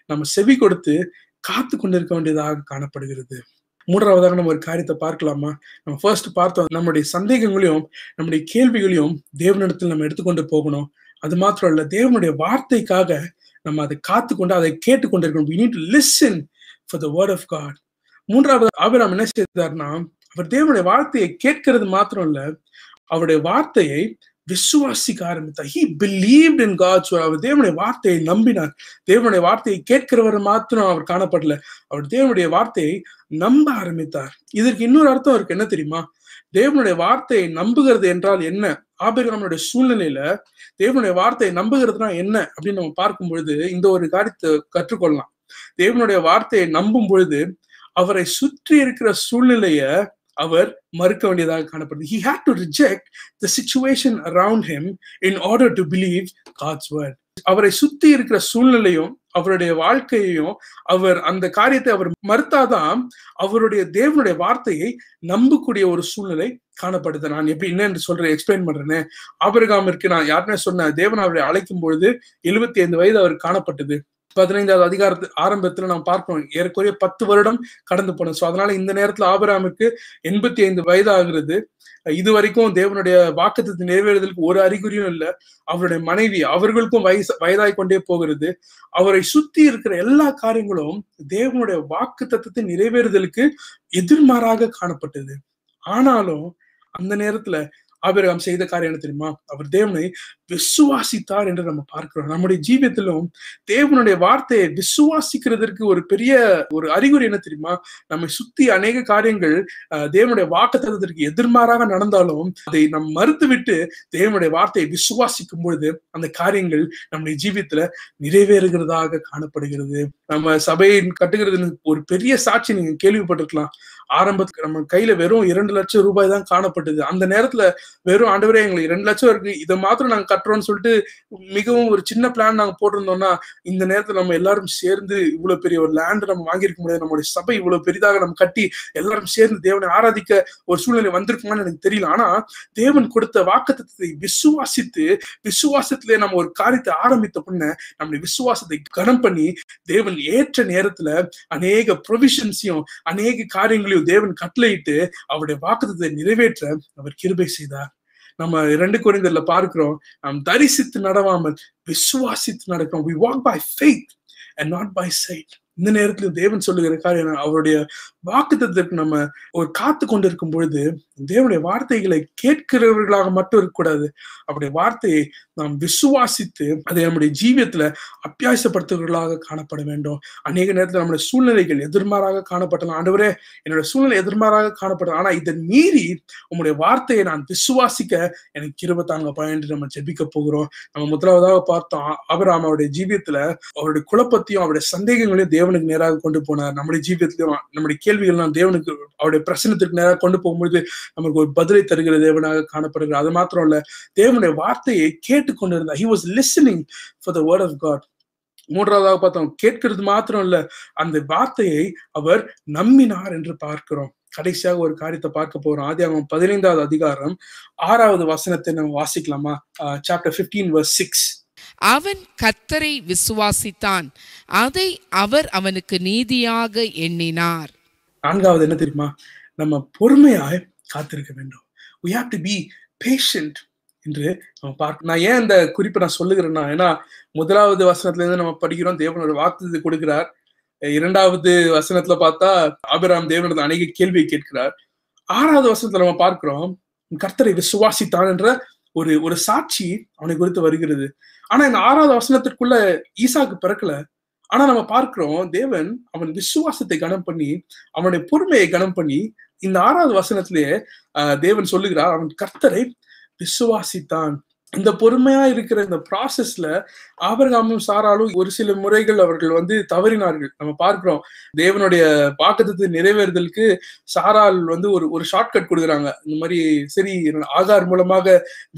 நம்ம செவி கொடுத்து காத்து கொண்டிருக்க வேண்டியதாக காணப்படுகிறது மூன்றாவதாக நம்ம ஒரு காரியத்தை பார்க்கலாமா நம்ம ஃபர்ஸ்ட் பார்த்தோம் நம்முடைய சந்தேகங்களையும் நம்முடைய கேள்விகளையும் தேவனிடத்தில் நம்ம எடுத்துக்கொண்டு போகணும் அது மாத்திரம் இல்ல தேவனுடைய வார்த்தைக்காக நம்ம அதை காத்து கொண்டு அதை கேட்டுக்கொண்டிருக்கணும் you need listen for the word of God மூன்றாவது ஆபிராம் என்ன செய்தார்னா அவர் தேவனுடைய வார்த்தையை கேட்கிறது மாத்திரம் இல்ல அவருடைய வார்த்தையை விசுவாசிக்க ஆரம்பித்தார் ஹி பிலீவ்ட் இன் காட்ஸ் அவர் தேவனுடைய வார்த்தையை நம்பினார் தேவனுடைய வார்த்தையை கேட்கிறவர் மாத்திரம் அவர் காணப்படல அவர் தேவனுடைய வார்த்தையை நம்ப ஆரம்பித்தார் இதற்கு இன்னொரு அர்த்தம் இருக்கு என்ன தெரியுமா தேவனுடைய வார்த்தையை நம்புகிறது என்றால் என்ன ஆபிரகாமனுடைய சூழ்நிலையில தேவனுடைய வார்த்தையை நம்புகிறதுனா என்ன அப்படின்னு நம்ம பார்க்கும் பொழுது இந்த ஒரு காரியத்தை கற்றுக்கொள்ளலாம் தேவனுடைய வார்த்தையை நம்பும் பொழுது அவரை சுற்றி இருக்கிற சூழ்நிலையை அவர் மறுக்க வேண்டியதாக காணப்படுது he had to reject the situation around him in order to believe God's word அவரை சுத்தி இருக்கிற சூழ்நிலையும் அவருடைய வாழ்க்கையையும் அவர் அந்த காரியத்தை அவர் மறுத்தாதான் அவருடைய தேவனுடைய வார்த்தையை நம்பக்கூடிய ஒரு சூழ்நிலை காணப்படுது நான் எப்படி என்னன்னு சொல்றேன் எக்ஸ்பிளைன் பண்றேன்னு ஆபரகாம் நான் யாருமே சொன்ன தேவன் அவரை அழைக்கும் பொழுது எழுபத்தி ஐந்து வயது அவர் காணப்பட்டது பதினைந்தாவது அதிகாரத்து ஆரம்பத்துல நாம் பார்ப்போம் ஏறக்குறைய பத்து வருடம் கடந்து போனோம் சோ அதனால இந்த நேரத்துல ஆபராமுக்கு எண்பத்தி ஐந்து வயது ஆகுறது இது வரைக்கும் தேவனுடைய வாக்குத்தத்தை நிறைவேறுதலுக்கு ஒரு அறிகுறியும் இல்ல அவருடைய மனைவி அவர்களுக்கும் வயசு வயதாய் கொண்டே போகிறது அவரை சுத்தி இருக்கிற எல்லா காரியங்களும் தேவனுடைய வாக்கு தத்துவத்தை நிறைவேறுதலுக்கு எதிர்மாறாக காணப்பட்டது ஆனாலும் அந்த நேரத்துல ஆபிரகாம் செய்த காரியம் என்ன தெரியுமா அவர் தேவனை விசுவாசித்தார் என்று நம்ம பார்க்கிறோம் நம்முடைய ஜீவியத்திலும் தேவனுடைய வார்த்தையை விசுவாசிக்கிறதுக்கு ஒரு பெரிய ஒரு அறிகுறி என்ன தெரியுமா நம்மை சுத்தி அநேக காரியங்கள் தேவனுடைய வாக்கு எதிர்மாறாக நடந்தாலும் அதை நம் மறுத்துவிட்டு தேவனுடைய வார்த்தையை விசுவாசிக்கும் பொழுது அந்த காரியங்கள் நம்முடைய ஜீவியத்துல நிறைவேறுகிறதாக காணப்படுகிறது நம்ம சபையை கட்டுகிறது ஒரு பெரிய சாட்சி நீங்க கேள்விப்பட்டிருக்கலாம் ஆரம்பத்துக்கு நம்ம கையில வெறும் இரண்டு லட்சம் ரூபாய் தான் காணப்பட்டது அந்த நேரத்துல வெறும் வரை எங்களுக்கு ரெண்டு லட்சம் இருக்கு இதை மாத்திரம் நாங்க கட்டுறோன்னு சொல்லிட்டு மிகவும் ஒரு சின்ன பிளான் நாங்க போட்டிருந்தோம்னா இந்த நேரத்துல நம்ம எல்லாரும் சேர்ந்து இவ்வளவு பெரிய ஒரு லேண்ட் நம்ம வாங்கியிருக்க முடியாது நம்மளுடைய சபை இவ்வளவு பெரிதாக நம்ம கட்டி எல்லாரும் சேர்ந்து தேவனை ஆராதிக்க ஒரு சூழ்நிலை வந்திருக்குமான்னு எனக்கு தெரியல ஆனா தேவன் கொடுத்த வாக்குத்தத்தை விசுவாசித்து விசுவாசத்திலே நம்ம ஒரு காரியத்தை ஆரம்பித்த உடனே நம்முடைய விசுவாசத்தை கனம் பண்ணி தேவன் ஏற்ற நேரத்துல அநேக ப்ரொவிஷன்ஸையும் அநேக காரியங்களையும் தேவன் கட்டளையிட்டு அவருடைய வாக்குத்தத்தை நிறைவேற்ற அவர் கிருபை செய்தார் நம்ம ரெண்டு குறைந்தல பார்க்கிறோம் நாம் தரிசித்து நடவாமல் விசுவாசித்து நடக்கிறோம் we walk by faith and not by sight இந்த நேரத்துல தேவன் சொல்லுகிற காரியம் அவருடைய வாக்குத்திற்கு நம்ம ஒரு காத்து கொண்டிருக்கும் பொழுது தேவனுடைய வார்த்தைகளை கேட்கிறவர்களாக மட்டும் இருக்கக்கூடாது அவருடைய வார்த்தையை நாம் விசுவாசித்து அதை நம்முடைய ஜீவியத்துல அப்பியாசப்படுத்துகிறவர்களாக காணப்பட வேண்டும் அநேக நேரத்தில் நம்முடைய சூழ்நிலைகள் எதிர்மாறாக காணப்பட்டன ஆண்டவரே என்னோட சூழ்நிலை எதிர்மாறாக காணப்படலாம் ஆனா இதை மீறி உங்களுடைய வார்த்தையை நான் விசுவாசிக்க எனக்கு கிருபத்தாங்க பயன்று நம்ம ஜெபிக்க போகிறோம் நம்ம முதலாவதாக பார்த்தோம் அவர் அவருடைய ஜீவியத்துல அவருடைய குழப்பத்தையும் அவருடைய சந்தேகங்களையும் தேவனுக்கு நேராக கொண்டு போனார் நம்முடைய ஜீவியத்திலையும் நம்முடைய கேள்விகள்லாம் தேவனுக்கு அவருடைய பிரச்சனத்திற்கு நேராக கொண்டு போகும்பொழுது நமக்கு ஒரு பதிலை தருகிற தேவனாக காணப்படுகிறார் அது மாத்திரம் இல்ல தேவனுடைய வார்த்தையை கேட்டுக்கொண்டிருந்தார் he was listening for the word of God மூன்றாவதாக பார்த்தோம் கேட்கிறது மாத்திரம் இல்ல அந்த வார்த்தையை அவர் நம்பினார் என்று பார்க்கிறோம் கடைசியாக ஒரு காரியத்தை பார்க்க போறோம் ஆதியாகமம் பதினைந்தாவது அதிகாரம் ஆறாவது வசனத்தை நம்ம வாசிக்கலாமா சாப்டர் பிப்டீன் வர்ஸ் சிக்ஸ் அவன் கத்தரை விசுவாசித்தான் அதை அவர் அவனுக்கு நீதியாக எண்ணினார் நான்காவது என்ன தெரியுமா நம்ம பொறுமையாய் காத்திருக்க வேண்டும் we have to be patient என்று நம்ம பார்க்க நான் ஏன் அந்த குறிப்பை நான் சொல்லுகிறேன்னா ஏன்னா முதலாவது வசனத்துல இருந்து நம்ம படிக்கிறோம் தேவனோட வாக்கு கொடுக்கிறார் இரண்டாவது வசனத்துல பார்த்தா அபிராம் தேவனோட அநேக கேள்வியை கேட்கிறார் ஆறாவது வசனத்துல நம்ம பார்க்கிறோம் கர்த்தரை விசுவாசித்தான் என்ற ஒரு ஒரு சாட்சி அவனை குறித்து வருகிறது ஆனா இந்த ஆறாவது வசனத்திற்குள்ள ஈசாக்கு பிறக்கல ஆனா நம்ம பார்க்கிறோம் தேவன் அவன் விசுவாசத்தை கனம் பண்ணி அவனுடைய பொறுமையை கனம் பண்ணி இந்த ஆறாவது வசனத்திலேயே தேவன் சொல்லுகிறார் அவன் கர்த்தரை விசுவாசித்தான் இந்த பொறுமையா இருக்கிற இந்த ப்ராசஸ்ல ஆபரகாமும் சாராலும் ஒரு சில முறைகள் அவர்கள் வந்து தவறினார்கள் நம்ம பார்க்கிறோம் தேவனுடைய பாக்கத்து நிறைவேறுதலுக்கு சாரால் வந்து ஒரு ஒரு ஷார்ட்கட் கொடுக்குறாங்க இந்த மாதிரி சரி ஆதார் மூலமாக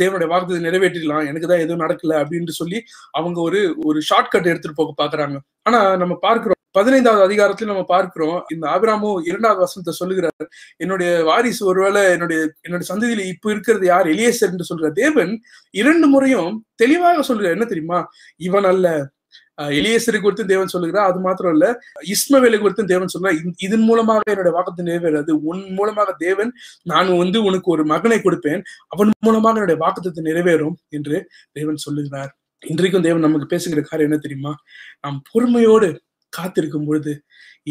தேவனுடைய வாக்கத்தை நிறைவேற்றிடலாம் எனக்கு தான் எதுவும் நடக்கல அப்படின்னு சொல்லி அவங்க ஒரு ஒரு ஷார்ட்கட் எடுத்துட்டு போக பாக்குறாங்க ஆனா நம்ம பார்க்கிறோம் பதினைந்தாவது அதிகாரத்துல நம்ம பார்க்கிறோம் இந்த ஆபிராமும் இரண்டாவது வசனத்தை சொல்லுகிறார் என்னுடைய வாரிசு ஒருவேளை என்னுடைய என்னுடைய சந்ததியில இப்ப இருக்கிறது யார் எலியேசர் என்று சொல்ற தேவன் இரண்டு முறையும் தெளிவாக சொல்லுகிறார் என்ன தெரியுமா இவன் அல்ல எலியேசரை குறித்து தேவன் சொல்லுகிறா அது மாத்திரம் இல்ல இஸ்மவேலை குறித்து தேவன் சொல்றா இதன் மூலமாக என்னுடைய வாக்கத்தை நிறைவேறாது உன் மூலமாக தேவன் நான் வந்து உனக்கு ஒரு மகனை கொடுப்பேன் அவன் மூலமாக என்னுடைய வாக்கத்தை நிறைவேறும் என்று தேவன் சொல்லுகிறார் இன்றைக்கும் தேவன் நமக்கு பேசுகிற காரியம் என்ன தெரியுமா நாம் பொறுமையோடு காத்திருக்கும் பொழுது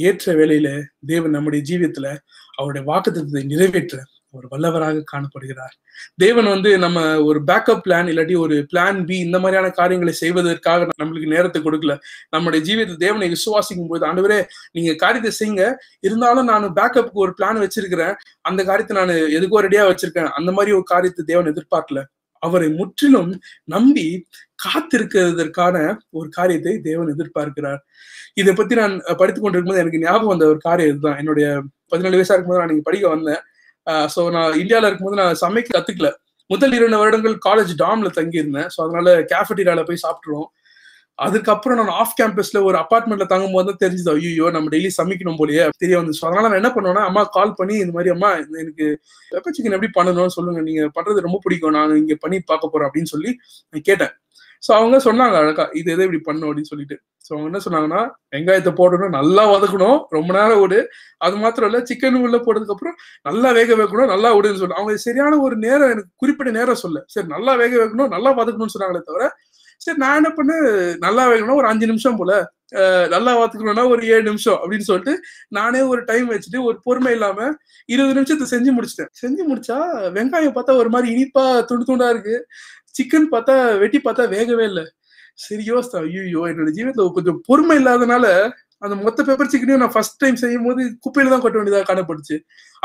ஏற்ற வேலையில தேவன் நம்முடைய ஜீவியத்துல அவருடைய வாக்குத்தத்தை நிறைவேற்ற ஒரு வல்லவராக காணப்படுகிறார் தேவன் வந்து நம்ம ஒரு பேக்கப் பிளான் இல்லாட்டி ஒரு பிளான் பி இந்த மாதிரியான காரியங்களை செய்வதற்காக நம்மளுக்கு நேரத்தை கொடுக்கல நம்முடைய ஜீவியத்தை தேவனை விசுவாசிக்கும் போது ஆண்டவரே நீங்க காரியத்தை செய்யுங்க இருந்தாலும் நான் பேக்கப்புக்கு ஒரு பிளான் வச்சிருக்கிறேன் அந்த காரியத்தை நான் எதுக்கோ ரெடியா வச்சிருக்கேன் அந்த மாதிரி ஒரு காரியத்தை தேவன் எதிர்பார்க்கல அவரை முற்றிலும் நம்பி காத்திருக்கிறதற்கான ஒரு காரியத்தை தேவன் எதிர்பார்க்கிறார் இதை பத்தி நான் படித்துக் கொண்டிருக்கும் போது எனக்கு ஞாபகம் வந்த ஒரு காரியம் இதுதான் என்னுடைய பதினேழு வயசா இருக்கும்போது நான் இங்கே படிக்க வந்தேன் ஸோ நான் இந்தியால இருக்கும்போது நான் சமைக்க கத்துக்கல முதல் இரண்டு வருடங்கள் காலேஜ் டாம்ல தங்கியிருந்தேன் ஸோ அதனால கேஃபட்டீரியால போய் சாப்பிட்டுருவோம் அதுக்கப்புறம் நான் ஆஃப் கேம்பஸ்ல ஒரு அப்பார்ட்மெண்ட்ல தங்கும் போது தான் தெரிஞ்சது ஐயோ நம்ம டெய்லி சமைக்கணும் போலயே தெரிய வந்து அதனால நான் என்ன பண்ணுவேன்னா அம்மா கால் பண்ணி இந்த மாதிரி அம்மா எனக்கு வெப்ப சிக்கன் எப்படி பண்ணணும்னு சொல்லுங்க நீங்க பண்றது ரொம்ப பிடிக்கும் நான் இங்க பண்ணி பார்க்க போறேன் அப்படின்னு சொல்லி நான் கேட்டேன் ஸோ அவங்க சொன்னாங்க அழகா இது எதை இப்படி பண்ணும் அப்படின்னு சொல்லிட்டு ஸோ அவங்க என்ன சொன்னாங்கன்னா வெங்காயத்தை போடணும் நல்லா வதக்கணும் ரொம்ப நேரம் விடு அது மாத்திரம் இல்லை சிக்கன் உள்ள போட்டதுக்கு அப்புறம் நல்லா வேக வைக்கணும் நல்லா விடுன்னு சொல்லி அவங்க சரியான ஒரு நேரம் எனக்கு குறிப்பிட்ட நேரம் சொல்ல சரி நல்லா வேக வைக்கணும் நல்லா வதக்கணும்னு சொன்னாங்களே தவிர சரி நான் என்ன பண்ணு நல்லா வைக்கணும் ஒரு அஞ்சு நிமிஷம் போல நல்லா வாத்துக்கணும்னா ஒரு ஏழு நிமிஷம் அப்படின்னு சொல்லிட்டு நானே ஒரு டைம் வச்சுட்டு ஒரு பொறுமை இல்லாம இருபது நிமிஷத்தை செஞ்சு முடிச்சிட்டேன் செஞ்சு முடிச்சா வெங்காயம் பார்த்தா ஒரு மாதிரி இனிப்பா துண்டு துண்டா இருக்கு சிக்கன் பார்த்தா வெட்டி பார்த்தா வேகவே இல்லை சரி யோசித்தா ஐயோ என்னோட ஜீவனத்துல கொஞ்சம் பொறுமை இல்லாதனால அந்த மொத்த பேப்பர் சிக்கனையும் நான் ஃபர்ஸ்ட் டைம் செய்யும் போது குப்பையில தான் கொட்ட வேண்டியதாக காணப்படுச்சு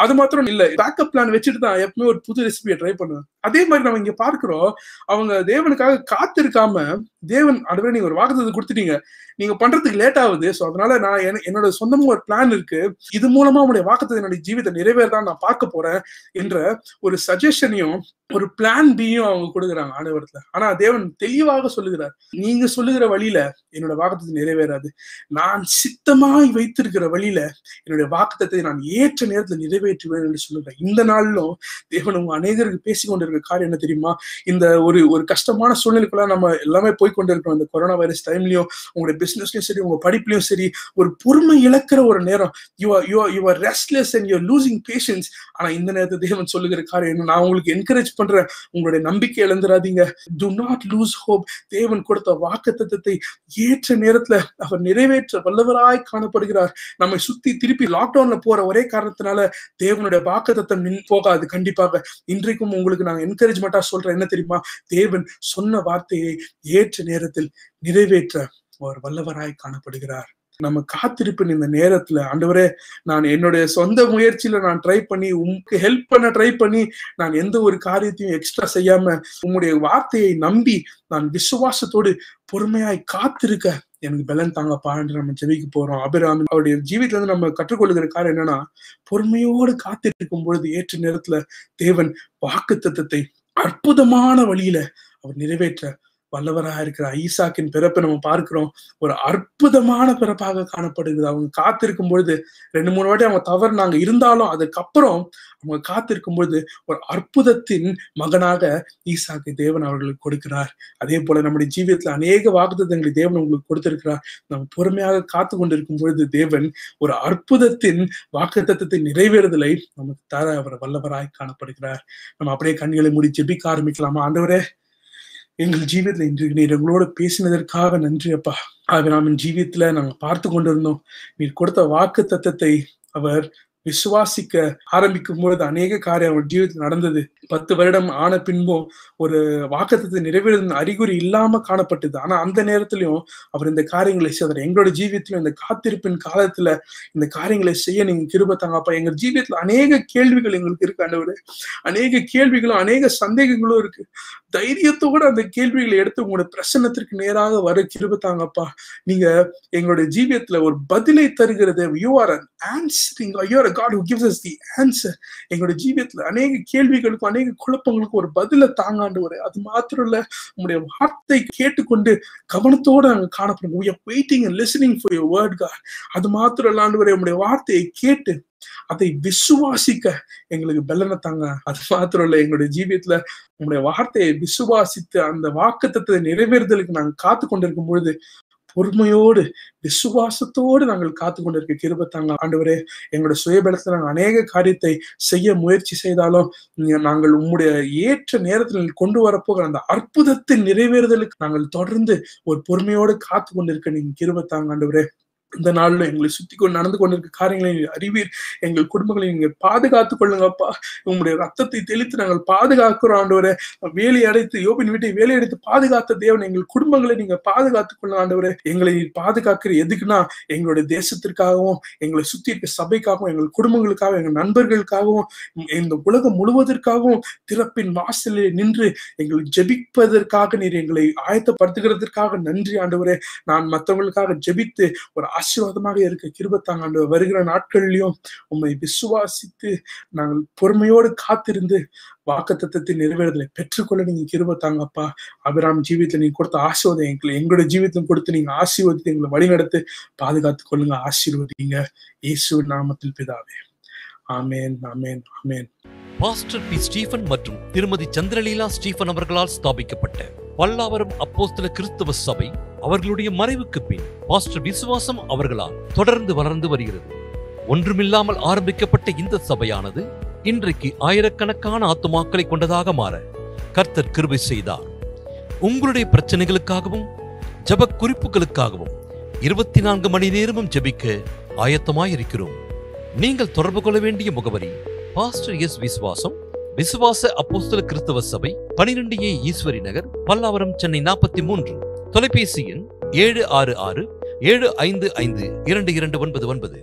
அது மாத்திரம் இல்ல பேக்கப் பிளான் வச்சுட்டு தான் எப்பவுமே ஒரு புது ரெசிபியை ட்ரை பண்ணுவேன் அதே மாதிரி நம்ம இங்க பார்க்கிறோம் அவங்க தேவனுக்காக காத்திருக்காம தேவன் அடுவே நீங்க ஒரு வாக்குறது கொடுத்துட்டீங்க நீங்க பண்றதுக்கு லேட் ஆகுது ஸோ அதனால நான் என்னோட சொந்தமும் ஒரு பிளான் இருக்கு இது மூலமா உங்களுடைய வாக்குறது என்னுடைய ஜீவிதம் நிறைவேறதான் நான் பார்க்க போறேன் என்ற ஒரு சஜஷனையும் ஒரு பிளான் பியும் அவங்க கொடுக்குறாங்க ஆண்டவரத்துல ஆனா தேவன் தெளிவாக சொல்லுகிறார் நீங்க சொல்லுகிற வழியில என்னோட வாக்குத்தத்தை நிறைவேறாது நான் சித்தமாய் வைத்திருக்கிற வழியில என்னுடைய வாக்குத்தத்தை நான் ஏற்ற நேரத்துல நிறைவேற்றுவேன் என்று சொல்லுகிறேன் இந்த நாளிலும் தேவன் உங்க அநேகருக்கு பேசி கொண்டிருக்கிற காரியம் என்ன தெரியுமா இந்த ஒரு ஒரு கஷ்டமான சூழ்நிலைக்குள்ள நம்ம எல்லாமே போய் கொண்டிருக்கிறோம் இந்த கொரோனா வைரஸ் டைம்லயும் உங்களுடைய பிசினஸ்லயும் சரி உங்க படிப்புலயும் சரி ஒரு பொறுமை இழக்கிற ஒரு நேரம் you are you are you are restless and you losing patience ஆனா இந்த நேரத்தை தேவன் சொல்லுகிற காரியம் நான் உங்களுக்கு என்கரேஜ் ரிலீஸ் பண்றேன் உங்களுடைய நம்பிக்கை இழந்துடாதீங்க டு நாட் லூஸ் ஹோப் தேவன் கொடுத்த வாக்கு தத்தத்தை ஏற்ற நேரத்துல அவர் நிறைவேற்ற வல்லவராய் காணப்படுகிறார் நம்மை சுத்தி திருப்பி லாக்டவுன்ல போற ஒரே காரணத்தினால தேவனுடைய வாக்கு தத்தம் நின் போகாது கண்டிப்பாக இன்றைக்கும் உங்களுக்கு நான் என்கரேஜ்மெண்டா சொல்றேன் என்ன தெரியுமா தேவன் சொன்ன வார்த்தையை ஏற்ற நேரத்தில் நிறைவேற்ற அவர் வல்லவராய் காணப்படுகிறார் நம்ம காத்திருப்பின் இந்த நேரத்துல ஆண்டவரே நான் என்னுடைய சொந்த முயற்சியில நான் ட்ரை பண்ணி உங்களுக்கு ஹெல்ப் பண்ண ட்ரை பண்ணி நான் எந்த ஒரு காரியத்தையும் எக்ஸ்ட்ரா செய்யாம உங்களுடைய வார்த்தையை நம்பி நான் விசுவாசத்தோடு பொறுமையாய் காத்திருக்க எனக்கு பலன் தாங்க பாண்டு நம்ம செவிக்கு போறோம் அபிராம அவருடைய ஜீவித்துல இருந்து நம்ம கற்றுக்கொள்ளுகிற காரம் என்னன்னா பொறுமையோடு காத்திருக்கும் பொழுது ஏற்ற நேரத்துல தேவன் வாக்கு அற்புதமான வழியில அவர் நிறைவேற்ற வல்லவராக இருக்கிற ஐசாக்கின் பிறப்பை நம்ம பார்க்கிறோம் ஒரு அற்புதமான பிறப்பாக காணப்படுகிறது அவங்க காத்திருக்கும் பொழுது ரெண்டு மூணு வாட்டி அவங்க தவறு நாங்க இருந்தாலும் அதுக்கப்புறம் அவங்க காத்திருக்கும் பொழுது ஒரு அற்புதத்தின் மகனாக ஈசாக்கு தேவன் அவர்களுக்கு கொடுக்கிறார் அதே போல நம்முடைய ஜீவியத்துல அநேக வாக்குத்தங்களை தேவன் உங்களுக்கு கொடுத்திருக்கிறார் நம்ம பொறுமையாக காத்து கொண்டிருக்கும் பொழுது தேவன் ஒரு அற்புதத்தின் தத்துவத்தை நிறைவேறுதலை நமக்கு தர அவர் வல்லவராய் காணப்படுகிறார் நம்ம அப்படியே கண்களை மூடி ஜெபிக்க ஆரம்பிக்கலாமா ஆண்டவரே எங்கள் ஜீவியத்தில் இன்றைக்கு நீர் எங்களோட பேசினதற்காக நன்றி அப்பா என் ஜீவியத்துல நாங்கள் பார்த்து கொண்டிருந்தோம் நீர் கொடுத்த வாக்கு தத்தத்தை அவர் விசுவாசிக்க ஆரம்பிக்கும் பொழுது அநேக காரியம் அவர் ஜீவிதத்தில் நடந்தது பத்து வருடம் ஆன பின்பும் ஒரு வாக்கத்தை நிறைவேறும் அறிகுறி இல்லாம காணப்பட்டது ஆனா அந்த நேரத்திலையும் அவர் இந்த காரியங்களை செய்தார் எங்களோட ஜீவியத்திலும் இந்த காத்திருப்பின் காலத்துல இந்த காரியங்களை செய்ய நீங்க கிருபத்தாங்கப்பா எங்க ஜீவியத்துல அநேக கேள்விகள் எங்களுக்கு இருக்கு ஒரு அநேக கேள்விகளும் அநேக சந்தேகங்களும் இருக்கு தைரியத்தோட அந்த கேள்விகளை எடுத்து உங்களோட பிரசனத்திற்கு நேராக வர கிருபத்தாங்கப்பா நீங்க எங்களுடைய ஜீவியத்துல ஒரு பதிலை தருகிறது you are an answering God who gives the answer எங்களுடைய ஜீவியத்துல அநேக கேள்விகளுக்கும் அநேக குழப்பங்களுக்கும் ஒரு பதில தாங்காண்டவர் அது மாத்திரம் இல்ல உங்களுடைய வார்த்தை கேட்டுக்கொண்டு கவனத்தோட நாங்க காணப்படுங்க we're waiting and listening for your word God அது மாத்திரம் இல்லாண்டவரை உங்களுடைய வார்த்தையை கேட்டு அதை விசுவாசிக்க எங்களுக்கு பெல்லனை தாங்க அது மாத்திரம் இல்ல எங்களுடைய ஜீவியத்துல உங்களுடைய வார்த்தையை விசுவாசித்து அந்த வாக்கு தத்துவத்தை நிறைவேறுதலுக்கு நாங்கள் காத்து கொண்டிருக்கும் பொழுது பொறுமையோடு விசுவாசத்தோடு நாங்கள் காத்து கொண்டிருக்க கிருபத்தாங்க ஆண்டவரே எங்களுடைய சுயபலத்தில் நாங்கள் அநேக காரியத்தை செய்ய முயற்சி செய்தாலும் நாங்கள் உம்முடைய ஏற்ற நேரத்தில் கொண்டு வரப்போகிற அந்த அற்புதத்தின் நிறைவேறுதலுக்கு நாங்கள் தொடர்ந்து ஒரு பொறுமையோடு காத்து கொண்டிருக்க நீங்க கிருபத்தாங்க ஆண்டவரே இந்த நாளில் எங்களை சுத்தி கொண்டு நடந்து கொண்டிருக்க காரியங்களை அறிவீர் எங்கள் குடும்பங்களை நீங்கள் பாதுகாத்து கொள்ளுங்கப்பா உங்களுடைய ரத்தத்தை தெளித்து நாங்கள் பாதுகாக்கிறோம் ஆண்டவரை வேலை அடைத்து யோபின் வீட்டை வேலை அடைத்து பாதுகாத்த தேவன் எங்கள் குடும்பங்களை நீங்க பாதுகாத்து கொள்ளும் ஆண்டவரை எங்களை பாதுகாக்கிற எதுக்குன்னா எங்களுடைய தேசத்திற்காகவும் எங்களை சுத்தி இருக்க சபைக்காகவும் எங்கள் குடும்பங்களுக்காகவும் எங்கள் நண்பர்களுக்காகவும் இந்த உலகம் முழுவதற்காகவும் திறப்பின் வாசலில் நின்று எங்களை ஜெபிப்பதற்காக நீர் எங்களை ஆயத்தப்படுத்துகிறதற்காக நன்றி ஆண்டவரே நான் மற்றவர்களுக்காக ஜெபித்து ஒரு ஆசீர்வாதமாக இருக்க கிருபத்தாங்க வருகிற நாட்கள்லையும் உண்மை விசுவாசித்து நாங்கள் பொறுமையோடு காத்திருந்து வாக்கு தத்துவத்தின் நிறைவேறதலை பெற்றுக்கொள்ள நீங்க கிருபத்தாங்கப்பா அபிராம் ஜீவித்துல நீங்க கொடுத்த ஆசீர்வாதம் எங்களை எங்களோட ஜீவியத்திலும் கொடுத்து நீங்க ஆசீர்வதித்து எங்களை வழிநடத்து பாதுகாத்து கொள்ளுங்க ஆசீர்வதிங்க இயேசு நாமத்தில் பிதாவே ஆமேன் ஆமேன் ஆமேன் பாஸ்டர் பி ஸ்டீஃபன் மற்றும் திருமதி சந்திரலீலா ஸ்டீஃபன் அவர்களால் ஸ்தாபிக்கப்பட்ட பல்லாவரம் அப்போஸ்தல கிறிஸ்தவ சபை அவர்களுடைய மறைவுக்கு பின் பாஸ்டர் விசுவாசம் அவர்களால் தொடர்ந்து வளர்ந்து வருகிறது ஒன்றுமில்லாமல் ஆரம்பிக்கப்பட்ட இந்த சபையானது இன்றைக்கு ஆயிரக்கணக்கான ஆத்துமாக்களை கொண்டதாக மாற கர்த்தர் கிருபை செய்தார் உங்களுடைய பிரச்சனைகளுக்காகவும் ஜப குறிப்புகளுக்காகவும் இருபத்தி நான்கு மணி நேரமும் ஜபிக்க ஆயத்தமாயிருக்கிறோம் நீங்கள் தொடர்பு கொள்ள வேண்டிய முகவரி பாஸ்டர் எஸ் விசுவாசம் விசுவாச அப்போஸ்தல கிறிஸ்தவ சபை பனிரெண்டு ஏ ஈஸ்வரி நகர் பல்லாவரம் சென்னை நாற்பத்தி மூன்று தொலைபேசி எண் ஏழு ஆறு ஆறு ஏழு ஐந்து ஐந்து இரண்டு இரண்டு ஒன்பது ஒன்பது